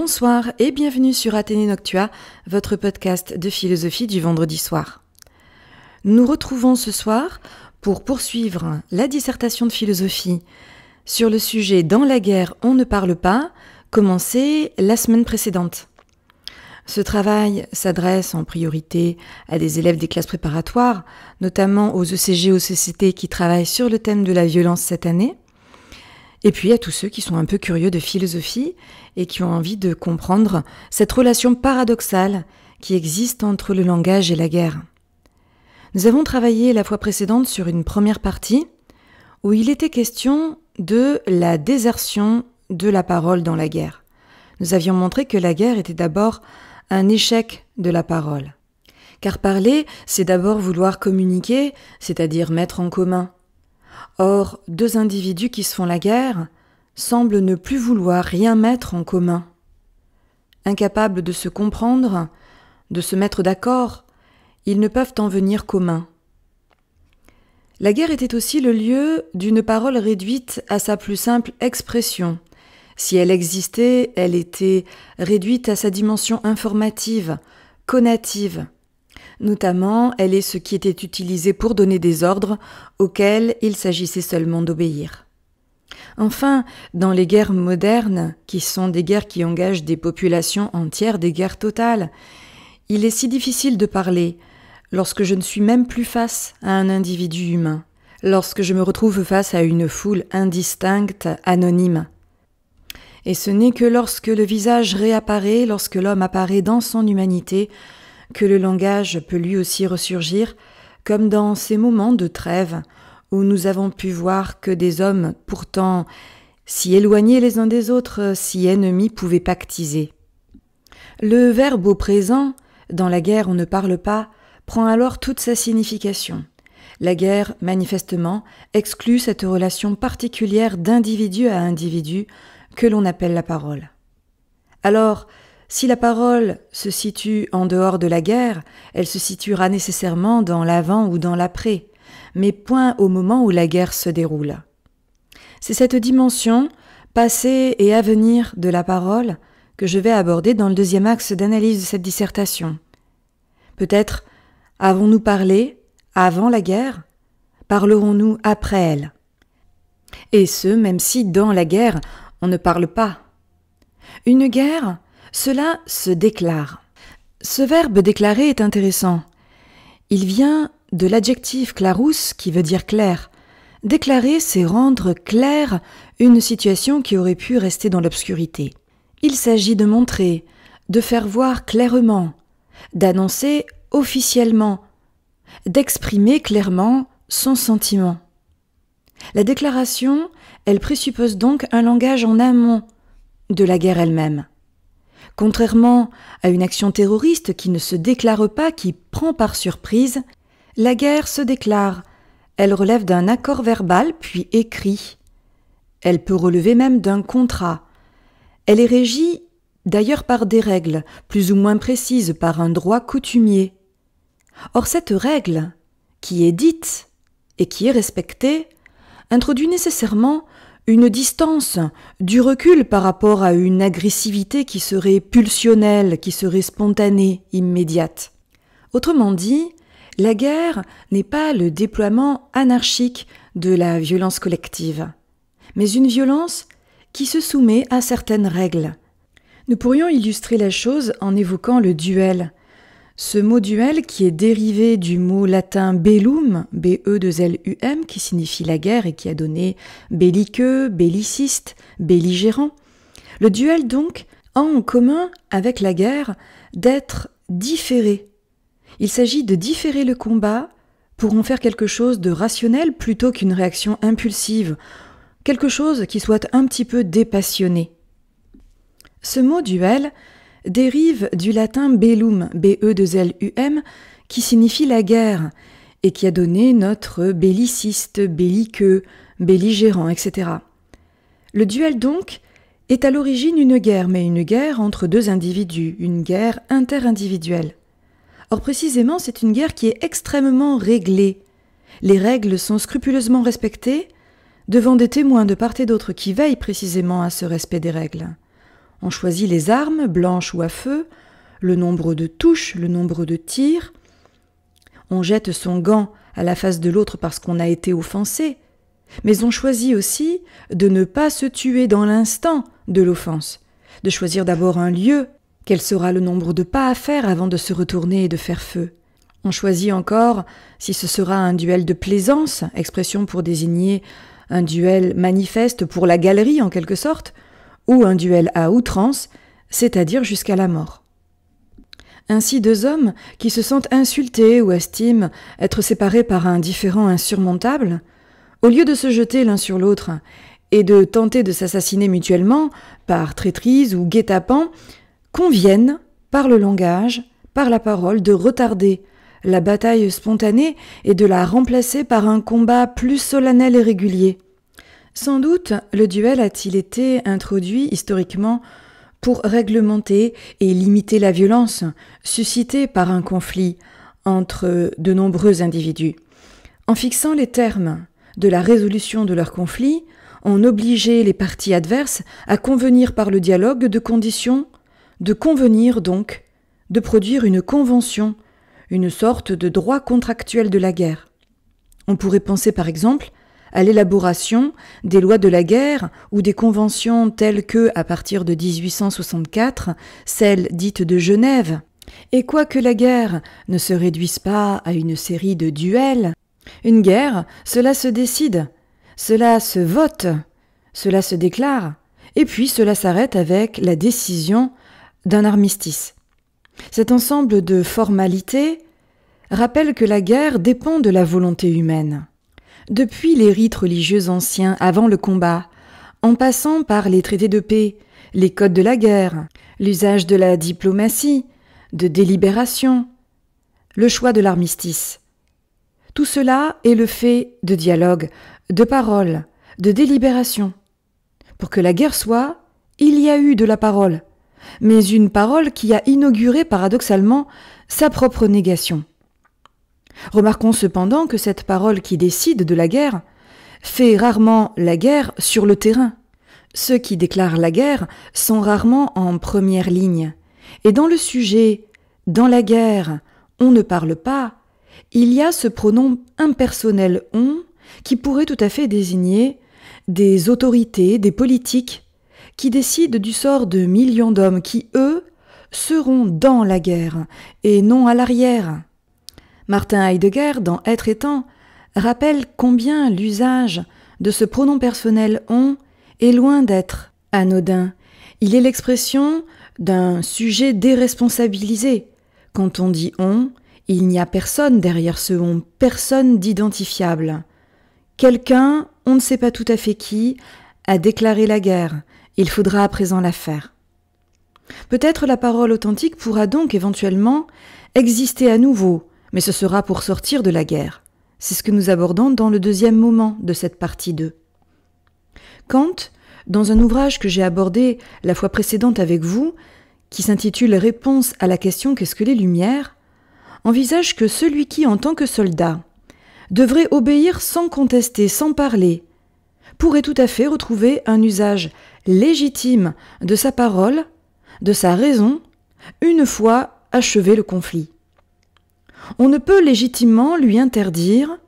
Bonsoir et bienvenue sur Athénée Noctua, votre podcast de philosophie du vendredi soir. Nous retrouvons ce soir pour poursuivre la dissertation de philosophie sur le sujet Dans la guerre, on ne parle pas, commencé la semaine précédente. Ce travail s'adresse en priorité à des élèves des classes préparatoires, notamment aux ECG, aux sociétés e qui travaillent sur le thème de la violence cette année. Et puis à tous ceux qui sont un peu curieux de philosophie et qui ont envie de comprendre cette relation paradoxale qui existe entre le langage et la guerre. Nous avons travaillé la fois précédente sur une première partie où il était question de la désertion de la parole dans la guerre. Nous avions montré que la guerre était d'abord un échec de la parole. Car parler, c'est d'abord vouloir communiquer, c'est-à-dire mettre en commun. Or, deux individus qui se font la guerre semblent ne plus vouloir rien mettre en commun. Incapables de se comprendre, de se mettre d'accord, ils ne peuvent en venir commun. La guerre était aussi le lieu d'une parole réduite à sa plus simple expression. Si elle existait, elle était réduite à sa dimension informative, conative, Notamment, elle est ce qui était utilisé pour donner des ordres auxquels il s'agissait seulement d'obéir. Enfin, dans les guerres modernes, qui sont des guerres qui engagent des populations entières, des guerres totales, il est si difficile de parler lorsque je ne suis même plus face à un individu humain, lorsque je me retrouve face à une foule indistincte, anonyme. Et ce n'est que lorsque le visage réapparaît, lorsque l'homme apparaît dans son humanité, que le langage peut lui aussi ressurgir, comme dans ces moments de trêve où nous avons pu voir que des hommes pourtant si éloignés les uns des autres, si ennemis pouvaient pactiser. Le verbe au présent, dans la guerre on ne parle pas, prend alors toute sa signification. La guerre, manifestement, exclut cette relation particulière d'individu à individu que l'on appelle la parole. Alors, si la parole se situe en dehors de la guerre, elle se situera nécessairement dans l'avant ou dans l'après, mais point au moment où la guerre se déroule. C'est cette dimension, passé et avenir de la parole, que je vais aborder dans le deuxième axe d'analyse de cette dissertation. Peut-être avons-nous parlé avant la guerre Parlerons-nous après elle Et ce, même si dans la guerre, on ne parle pas. Une guerre, cela se déclare. Ce verbe déclarer est intéressant. Il vient de l'adjectif clarus qui veut dire clair. Déclarer, c'est rendre claire une situation qui aurait pu rester dans l'obscurité. Il s'agit de montrer, de faire voir clairement, d'annoncer officiellement, d'exprimer clairement son sentiment. La déclaration, elle présuppose donc un langage en amont de la guerre elle-même. Contrairement à une action terroriste qui ne se déclare pas, qui prend par surprise, la guerre se déclare. Elle relève d'un accord verbal puis écrit. Elle peut relever même d'un contrat. Elle est régie d'ailleurs par des règles, plus ou moins précises par un droit coutumier. Or cette règle, qui est dite et qui est respectée, introduit nécessairement une distance, du recul par rapport à une agressivité qui serait pulsionnelle, qui serait spontanée, immédiate. Autrement dit, la guerre n'est pas le déploiement anarchique de la violence collective, mais une violence qui se soumet à certaines règles. Nous pourrions illustrer la chose en évoquant le duel, ce mot duel, qui est dérivé du mot latin bellum, b e l u m qui signifie la guerre et qui a donné belliqueux, belliciste, belligérant. Le duel, donc, a en commun avec la guerre d'être différé. Il s'agit de différer le combat pour en faire quelque chose de rationnel plutôt qu'une réaction impulsive, quelque chose qui soit un petit peu dépassionné. Ce mot duel dérive du latin bellum, b e l u m qui signifie la guerre, et qui a donné notre belliciste, belliqueux, belligérant, etc. Le duel, donc, est à l'origine une guerre, mais une guerre entre deux individus, une guerre interindividuelle. Or précisément, c'est une guerre qui est extrêmement réglée. Les règles sont scrupuleusement respectées, devant des témoins de part et d'autre qui veillent précisément à ce respect des règles. On choisit les armes, blanches ou à feu, le nombre de touches, le nombre de tirs. On jette son gant à la face de l'autre parce qu'on a été offensé. Mais on choisit aussi de ne pas se tuer dans l'instant de l'offense, de choisir d'abord un lieu, quel sera le nombre de pas à faire avant de se retourner et de faire feu. On choisit encore si ce sera un duel de plaisance, expression pour désigner un duel manifeste pour la galerie en quelque sorte, ou un duel à outrance, c'est-à-dire jusqu'à la mort. Ainsi deux hommes qui se sentent insultés ou estiment être séparés par un différend insurmontable, au lieu de se jeter l'un sur l'autre et de tenter de s'assassiner mutuellement par traîtrise ou guet-apens, conviennent, par le langage, par la parole, de retarder la bataille spontanée et de la remplacer par un combat plus solennel et régulier. Sans doute, le duel a-t-il été introduit historiquement pour réglementer et limiter la violence suscitée par un conflit entre de nombreux individus. En fixant les termes de la résolution de leur conflit, on obligeait les parties adverses à convenir par le dialogue de conditions, de convenir donc, de produire une convention, une sorte de droit contractuel de la guerre. On pourrait penser par exemple à l'élaboration des lois de la guerre ou des conventions telles que, à partir de 1864, celles dites de Genève. Et quoique la guerre ne se réduise pas à une série de duels, une guerre, cela se décide, cela se vote, cela se déclare, et puis cela s'arrête avec la décision d'un armistice. Cet ensemble de formalités rappelle que la guerre dépend de la volonté humaine. Depuis les rites religieux anciens avant le combat, en passant par les traités de paix, les codes de la guerre, l'usage de la diplomatie, de délibération, le choix de l'armistice. Tout cela est le fait de dialogue, de parole, de délibération. Pour que la guerre soit, il y a eu de la parole, mais une parole qui a inauguré paradoxalement sa propre négation. Remarquons cependant que cette parole qui décide de la guerre fait rarement la guerre sur le terrain. Ceux qui déclarent la guerre sont rarement en première ligne. Et dans le sujet dans la guerre, on ne parle pas, il y a ce pronom impersonnel on qui pourrait tout à fait désigner des autorités, des politiques, qui décident du sort de millions d'hommes qui, eux, seront dans la guerre et non à l'arrière. Martin Heidegger, dans Être et temps, rappelle combien l'usage de ce pronom personnel on est loin d'être anodin. Il est l'expression d'un sujet déresponsabilisé. Quand on dit on, il n'y a personne derrière ce on, personne d'identifiable. Quelqu'un, on ne sait pas tout à fait qui, a déclaré la guerre. Il faudra à présent la faire. Peut-être la parole authentique pourra donc éventuellement exister à nouveau, mais ce sera pour sortir de la guerre. C'est ce que nous abordons dans le deuxième moment de cette partie 2. Kant, dans un ouvrage que j'ai abordé la fois précédente avec vous, qui s'intitule Réponse à la question Qu'est-ce que les Lumières, envisage que celui qui, en tant que soldat, devrait obéir sans contester, sans parler, pourrait tout à fait retrouver un usage légitime de sa parole, de sa raison, une fois achevé le conflit on ne peut légitimement lui interdire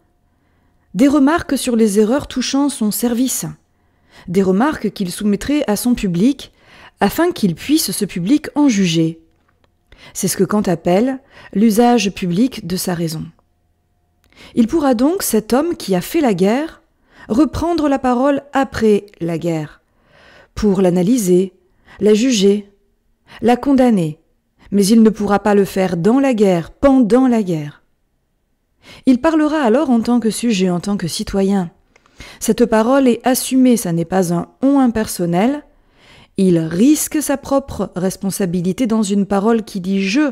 des remarques sur les erreurs touchant son service, des remarques qu'il soumettrait à son public afin qu'il puisse ce public en juger. C'est ce que Kant appelle l'usage public de sa raison. Il pourra donc, cet homme qui a fait la guerre, reprendre la parole après la guerre, pour l'analyser, la juger, la condamner, mais il ne pourra pas le faire dans la guerre, pendant la guerre. Il parlera alors en tant que sujet, en tant que citoyen. Cette parole est assumée, ça n'est pas un on impersonnel. Il risque sa propre responsabilité dans une parole qui dit je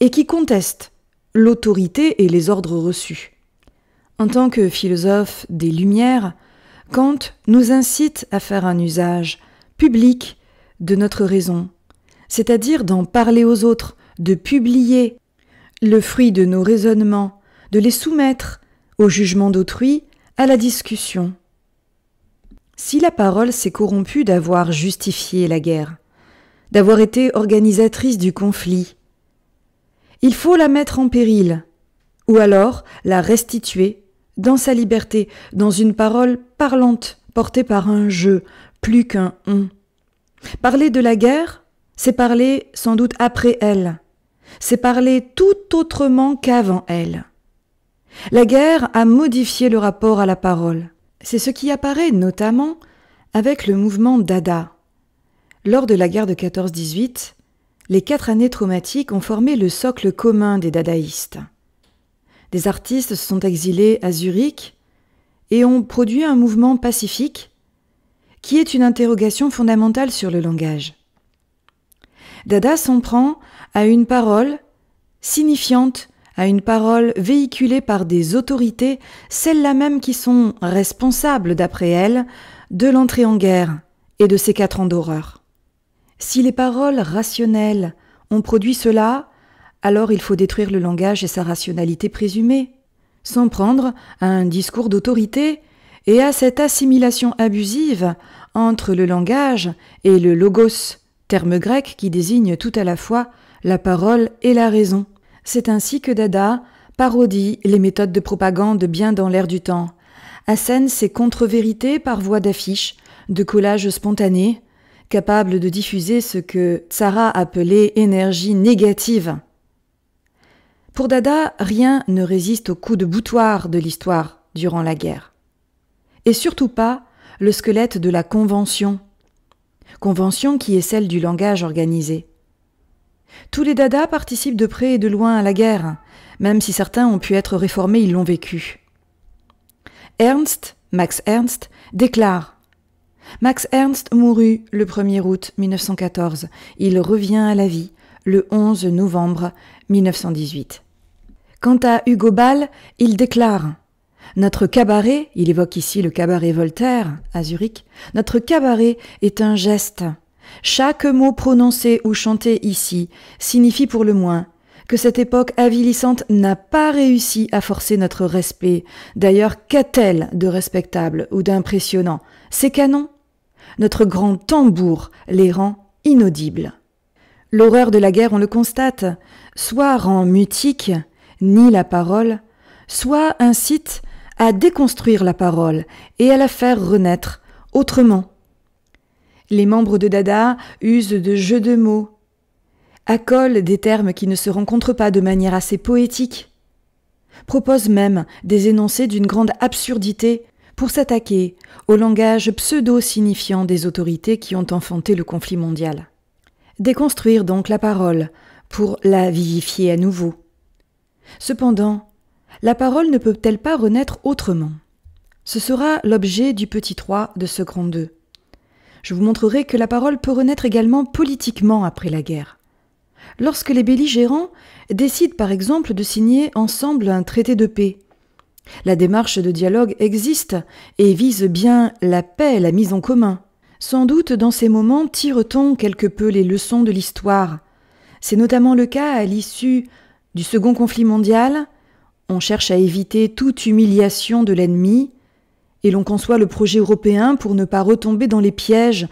et qui conteste l'autorité et les ordres reçus. En tant que philosophe des Lumières, Kant nous incite à faire un usage public de notre raison, c'est-à-dire d'en parler aux autres, de publier le fruit de nos raisonnements, de les soumettre au jugement d'autrui, à la discussion. Si la parole s'est corrompue d'avoir justifié la guerre, d'avoir été organisatrice du conflit, il faut la mettre en péril, ou alors la restituer dans sa liberté, dans une parole parlante portée par un jeu, plus qu'un on. Parler de la guerre, c'est parler sans doute après elle. C'est parler tout autrement qu'avant elle. La guerre a modifié le rapport à la parole. C'est ce qui apparaît notamment avec le mouvement Dada. Lors de la guerre de 14-18, les quatre années traumatiques ont formé le socle commun des dadaïstes. Des artistes se sont exilés à Zurich et ont produit un mouvement pacifique qui est une interrogation fondamentale sur le langage. Dada s'en prend à une parole signifiante, à une parole véhiculée par des autorités, celles-là même qui sont responsables, d'après elle, de l'entrée en guerre et de ces quatre ans d'horreur. Si les paroles rationnelles ont produit cela, alors il faut détruire le langage et sa rationalité présumée, s'en prendre à un discours d'autorité et à cette assimilation abusive entre le langage et le logos, terme grec qui désigne tout à la fois la parole et la raison. C'est ainsi que Dada parodie les méthodes de propagande bien dans l'air du temps, assène ses contre-vérités par voie d'affiches, de collages spontanés, capables de diffuser ce que Tsara appelait énergie négative. Pour Dada, rien ne résiste au coup de boutoir de l'histoire durant la guerre. Et surtout pas le squelette de la Convention, convention qui est celle du langage organisé. Tous les dadas participent de près et de loin à la guerre, même si certains ont pu être réformés, ils l'ont vécu. Ernst, Max Ernst, déclare Max Ernst mourut le 1er août 1914. Il revient à la vie le 11 novembre 1918. Quant à Hugo Ball, il déclare notre cabaret, il évoque ici le cabaret Voltaire à Zurich, notre cabaret est un geste. Chaque mot prononcé ou chanté ici signifie pour le moins que cette époque avilissante n'a pas réussi à forcer notre respect. D'ailleurs, qu'a-t-elle de respectable ou d'impressionnant Ces canons Notre grand tambour les rend inaudibles. L'horreur de la guerre, on le constate, soit rend mutique, ni la parole, soit incite à déconstruire la parole et à la faire renaître autrement. Les membres de Dada usent de jeux de mots, accolent des termes qui ne se rencontrent pas de manière assez poétique, proposent même des énoncés d'une grande absurdité pour s'attaquer au langage pseudo-signifiant des autorités qui ont enfanté le conflit mondial. Déconstruire donc la parole pour la vivifier à nouveau. Cependant, la parole ne peut-elle pas renaître autrement Ce sera l'objet du petit 3 de ce grand 2. Je vous montrerai que la parole peut renaître également politiquement après la guerre. Lorsque les belligérants décident par exemple de signer ensemble un traité de paix, la démarche de dialogue existe et vise bien la paix, la mise en commun. Sans doute dans ces moments tire-t-on quelque peu les leçons de l'histoire. C'est notamment le cas à l'issue du Second Conflit mondial, on cherche à éviter toute humiliation de l'ennemi, et l'on conçoit le projet européen pour ne pas retomber dans les pièges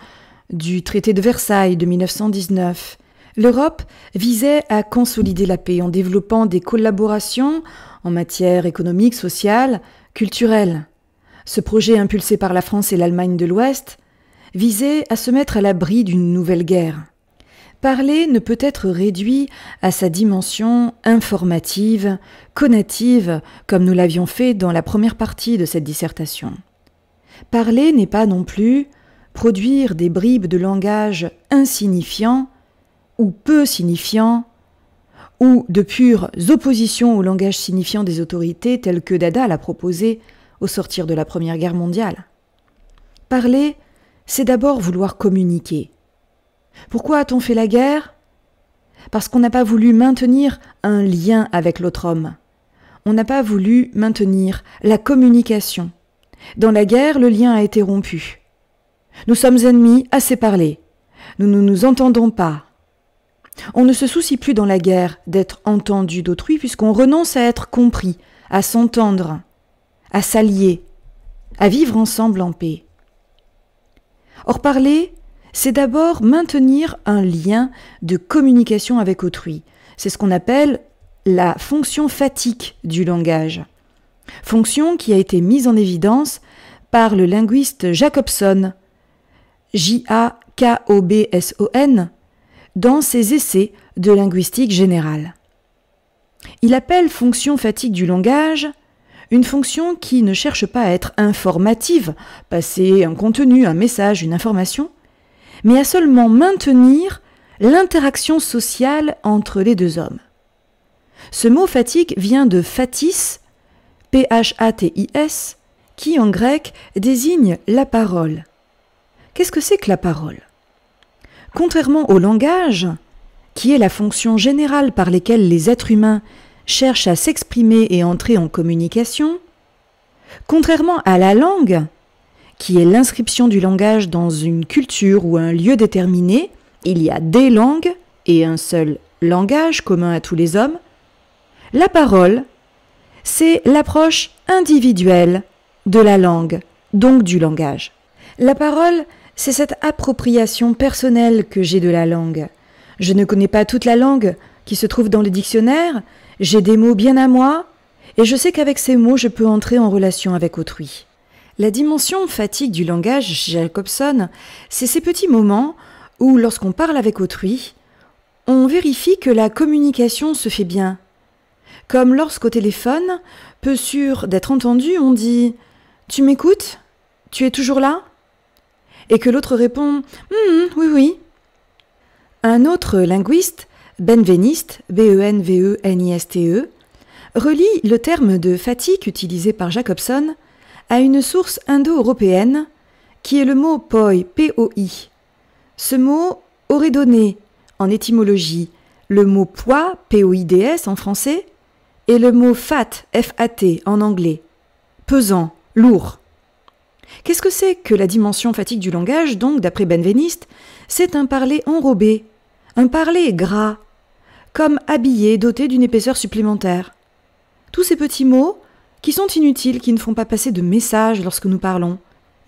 du traité de Versailles de 1919. L'Europe visait à consolider la paix en développant des collaborations en matière économique, sociale, culturelle. Ce projet impulsé par la France et l'Allemagne de l'Ouest visait à se mettre à l'abri d'une nouvelle guerre. Parler ne peut être réduit à sa dimension informative, connative, comme nous l'avions fait dans la première partie de cette dissertation. Parler n'est pas non plus produire des bribes de langage insignifiants ou peu signifiant, ou de pures oppositions au langage signifiant des autorités telles que Dada l'a proposé au sortir de la Première Guerre mondiale. Parler, c'est d'abord vouloir communiquer, pourquoi a-t-on fait la guerre Parce qu'on n'a pas voulu maintenir un lien avec l'autre homme. On n'a pas voulu maintenir la communication. Dans la guerre, le lien a été rompu. Nous sommes ennemis, assez parlés. Nous ne nous entendons pas. On ne se soucie plus dans la guerre d'être entendu d'autrui puisqu'on renonce à être compris, à s'entendre, à s'allier, à vivre ensemble en paix. Or parler, c'est d'abord maintenir un lien de communication avec autrui. C'est ce qu'on appelle la fonction fatigue du langage. Fonction qui a été mise en évidence par le linguiste Jacobson, J-A-K-O-B-S-O-N, dans ses essais de linguistique générale. Il appelle fonction fatigue du langage une fonction qui ne cherche pas à être informative, passer un contenu, un message, une information, mais à seulement maintenir l'interaction sociale entre les deux hommes. Ce mot fatigue vient de fatis, p a t i s qui en grec désigne la parole. Qu'est-ce que c'est que la parole Contrairement au langage, qui est la fonction générale par laquelle les êtres humains cherchent à s'exprimer et entrer en communication, contrairement à la langue, qui est l'inscription du langage dans une culture ou un lieu déterminé, il y a des langues et un seul langage commun à tous les hommes, la parole, c'est l'approche individuelle de la langue, donc du langage. La parole, c'est cette appropriation personnelle que j'ai de la langue. Je ne connais pas toute la langue qui se trouve dans le dictionnaire, j'ai des mots bien à moi, et je sais qu'avec ces mots je peux entrer en relation avec autrui. La dimension fatigue du langage Jacobson, c'est ces petits moments où, lorsqu'on parle avec autrui, on vérifie que la communication se fait bien. Comme lorsqu'au téléphone, peu sûr d'être entendu, on dit ⁇ Tu m'écoutes Tu es toujours là ?⁇ Et que l'autre répond ⁇ hmm, Oui, oui ⁇ Un autre linguiste, Benveniste, B-E-N-V-E-N-I-S-T-E, e e, relie le terme de fatigue utilisé par Jacobson à une source indo-européenne qui est le mot poi, P-O-I. Ce mot aurait donné, en étymologie, le mot poids, p en français, et le mot fat, F-A-T en anglais. Pesant, lourd. Qu'est-ce que c'est que la dimension fatigue du langage, donc, d'après Benveniste C'est un parler enrobé, un parler gras, comme habillé, doté d'une épaisseur supplémentaire. Tous ces petits mots qui sont inutiles, qui ne font pas passer de messages lorsque nous parlons,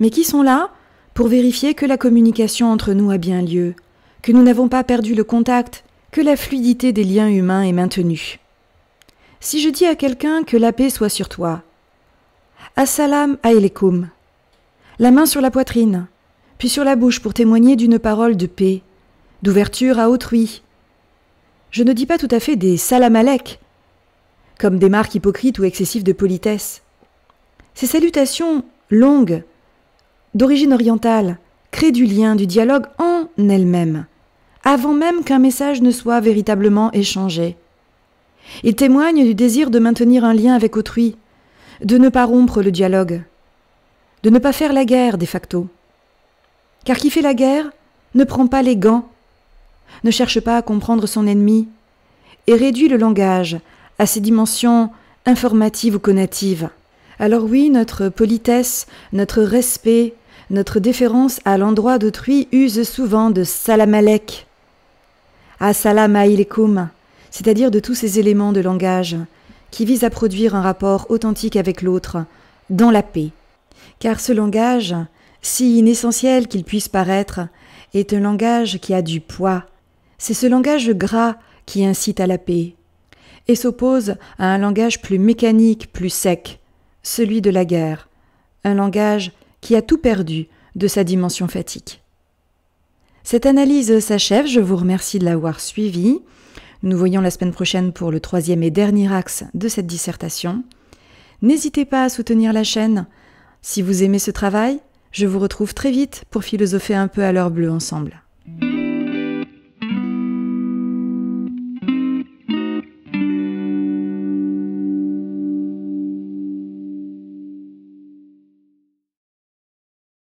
mais qui sont là pour vérifier que la communication entre nous a bien lieu, que nous n'avons pas perdu le contact, que la fluidité des liens humains est maintenue. Si je dis à quelqu'un que la paix soit sur toi, Assalam aleykoum », la main sur la poitrine, puis sur la bouche pour témoigner d'une parole de paix, d'ouverture à autrui. Je ne dis pas tout à fait des salam alek, comme des marques hypocrites ou excessives de politesse. Ces salutations longues, d'origine orientale, créent du lien, du dialogue en elles-mêmes, avant même qu'un message ne soit véritablement échangé. Ils témoignent du désir de maintenir un lien avec autrui, de ne pas rompre le dialogue, de ne pas faire la guerre de facto. Car qui fait la guerre ne prend pas les gants, ne cherche pas à comprendre son ennemi, et réduit le langage à ses dimensions informatives ou connatives. Alors oui, notre politesse, notre respect, notre déférence à l'endroit d'autrui use souvent de salam alek à salam alaikum, c'est-à-dire de tous ces éléments de langage qui visent à produire un rapport authentique avec l'autre, dans la paix. Car ce langage, si inessentiel qu'il puisse paraître, est un langage qui a du poids. C'est ce langage gras qui incite à la paix et s'oppose à un langage plus mécanique, plus sec, celui de la guerre, un langage qui a tout perdu de sa dimension fatigue. Cette analyse s'achève, je vous remercie de l'avoir suivie. Nous voyons la semaine prochaine pour le troisième et dernier axe de cette dissertation. N'hésitez pas à soutenir la chaîne. Si vous aimez ce travail, je vous retrouve très vite pour philosopher un peu à l'heure bleue ensemble.